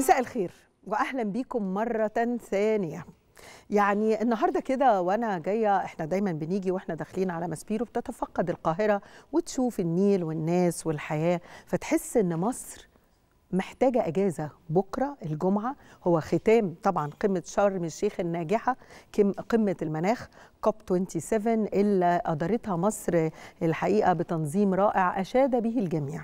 مساء الخير واهلا بيكم مره ثانيه يعني النهارده كده وانا جايه احنا دايما بنيجي واحنا داخلين على ماسبيرو بتتفقد القاهره وتشوف النيل والناس والحياه فتحس ان مصر محتاجة أجازة بكرة الجمعة هو ختام طبعا قمة شرم الشيخ الناجحة قمة المناخ كوب 27 اللي أدارتها مصر الحقيقة بتنظيم رائع أشاد به الجميع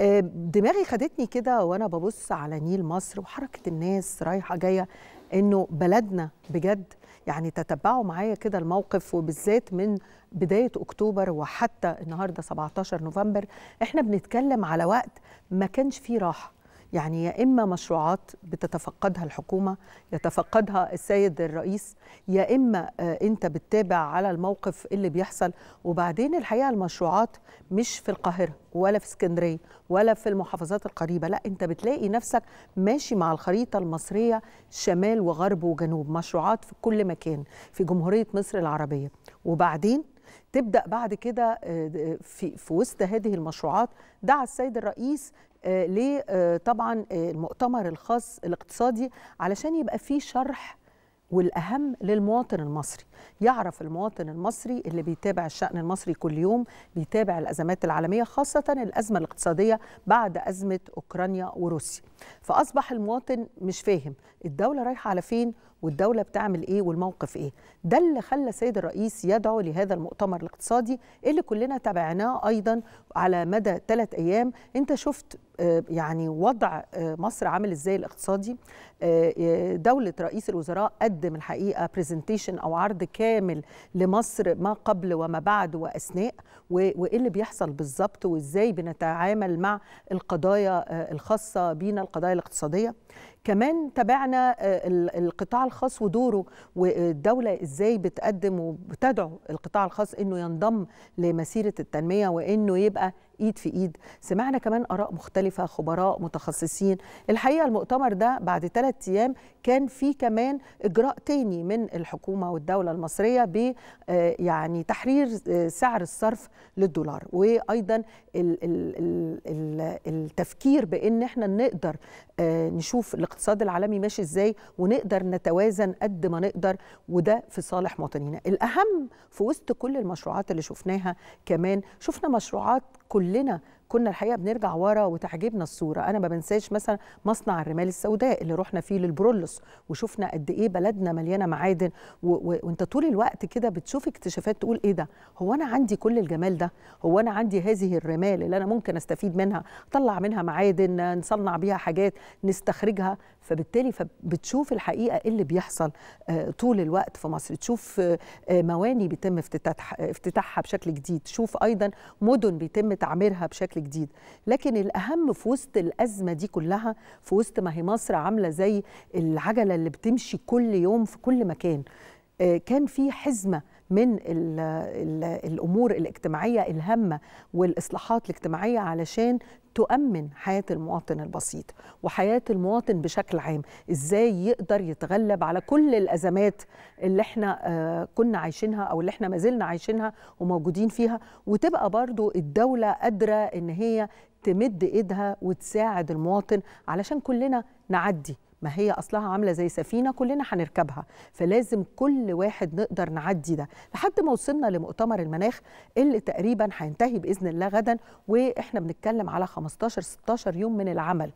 آه، دماغي خدتني كده وانا ببص على نيل مصر وحركه الناس رايحه جايه انه بلدنا بجد يعني تتبعوا معايا كده الموقف وبالذات من بدايه اكتوبر وحتى النهارده 17 نوفمبر احنا بنتكلم على وقت ما كانش فيه راحه يعني يا إما مشروعات بتتفقدها الحكومة يتفقدها السيد الرئيس يا إما آه، أنت بتتابع على الموقف اللي بيحصل وبعدين الحقيقة المشروعات مش في القاهرة ولا في اسكندرية ولا في المحافظات القريبة لا أنت بتلاقي نفسك ماشي مع الخريطة المصرية شمال وغرب وجنوب مشروعات في كل مكان في جمهورية مصر العربية وبعدين تبدا بعد كده آه، آه، في في وسط هذه المشروعات دعا السيد الرئيس آه، لطبعا آه، آه، المؤتمر الخاص الاقتصادي علشان يبقى فيه شرح والاهم للمواطن المصري يعرف المواطن المصري اللي بيتابع الشأن المصري كل يوم بيتابع الأزمات العالمية خاصة الأزمة الاقتصادية بعد أزمة أوكرانيا وروسيا فأصبح المواطن مش فاهم الدولة رايحة على فين والدوله بتعمل ايه والموقف ايه ده اللي خلى السيد الرئيس يدعو لهذا المؤتمر الاقتصادي اللي كلنا تابعناه ايضا على مدى ثلاث ايام انت شفت آه، يعني وضع آه، مصر عامل ازاي الاقتصادي آه، دولة رئيس الوزراء قدم الحقيقة برزنتيشن أو عرض كامل لمصر ما قبل وما بعد وأثناء وإيه اللي بيحصل بالظبط وإزاي بنتعامل مع القضايا الخاصة بينا القضايا الاقتصادية كمان تابعنا آه، القطاع الخاص ودوره والدولة إزاي بتقدم وبتدعو القطاع الخاص أنه ينضم لمسيرة التنمية وأنه يبقى ايد في ايد سمعنا كمان اراء مختلفه خبراء متخصصين الحقيقه المؤتمر ده بعد ثلاث ايام كان في كمان اجراء تاني من الحكومه والدوله المصريه ب آه، يعني تحرير آه، سعر الصرف للدولار وايضا التفكير بان احنا نقدر آه، نشوف الاقتصاد العالمي ماشي ازاي ونقدر نتوازن قد ما نقدر وده في صالح مواطنينا الاهم في وسط كل المشروعات اللي شفناها كمان شفنا مشروعات كلنا كنا الحقيقه بنرجع ورا وتعجبنا الصوره انا ما بنساش مثلا مصنع الرمال السوداء اللي رحنا فيه للبرولس وشفنا قد ايه بلدنا مليانه معادن و... و... وانت طول الوقت كده بتشوف اكتشافات تقول ايه ده هو انا عندي كل الجمال ده هو انا عندي هذه الرمال اللي انا ممكن استفيد منها اطلع منها معادن نصنع بيها حاجات نستخرجها فبالتالي فبتشوف الحقيقه إيه اللي بيحصل آه، طول الوقت في مصر تشوف آه، مواني بيتم افتتاحها بشكل جديد تشوف ايضا مدن بيتم تعميرها بشكل بشكل جديد لكن الأهم في وسط الأزمة دي كلها في وسط ما هي مصر عاملة زي العجلة اللي بتمشي كل يوم في كل مكان آه، كان في حزمه من الـ الـ الامور الاجتماعيه الهامه والاصلاحات الاجتماعيه علشان تؤمن حياه المواطن البسيط وحياه المواطن بشكل عام ازاي يقدر يتغلب على كل الازمات اللي احنا آه، كنا عايشينها او اللي احنا ما زلنا عايشينها وموجودين فيها وتبقى برضو الدوله قادره ان هي تمد ايدها وتساعد المواطن علشان كلنا نعدي ما هي اصلها عامله زي سفينه كلنا هنركبها فلازم كل واحد نقدر نعدي ده لحد ما وصلنا لمؤتمر المناخ اللي تقريبا هينتهي باذن الله غدا واحنا بنتكلم على 15 16 يوم من العمل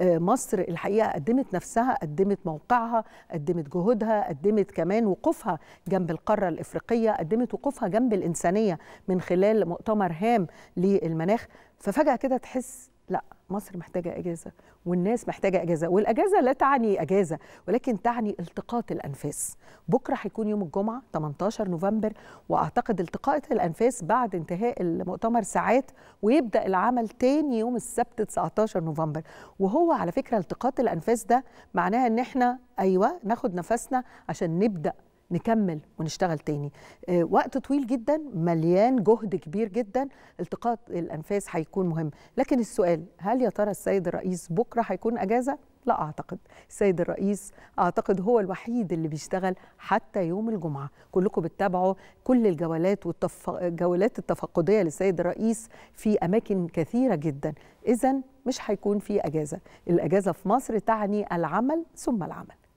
آه، مصر الحقيقه قدمت نفسها قدمت موقعها قدمت جهودها قدمت كمان وقوفها جنب القاره الافريقيه قدمت وقوفها جنب الانسانيه من خلال مؤتمر هام للمناخ ففجاه كده تحس لا مصر محتاجة إجازة والناس محتاجة إجازة والإجازة لا تعني إجازة ولكن تعني التقاط الأنفاس بكرة هيكون يوم الجمعة 18 نوفمبر وأعتقد التقاء الأنفاس بعد انتهاء المؤتمر ساعات ويبدأ العمل تاني يوم السبت 19 نوفمبر وهو على فكرة التقاط الأنفاس ده معناها إن إحنا أيوة ناخد نفسنا عشان نبدأ نكمل ونشتغل تاني آه، وقت طويل جدا مليان جهد كبير جدا التقاط الانفاس هيكون مهم لكن السؤال هل يا ترى السيد الرئيس بكره هيكون اجازه لا اعتقد السيد الرئيس اعتقد هو الوحيد اللي بيشتغل حتى يوم الجمعه كلكم بتتابعوا كل الجولات والجولات التفقديه للسيد الرئيس في اماكن كثيره جدا اذا مش هيكون في اجازه الاجازه في مصر تعني العمل ثم العمل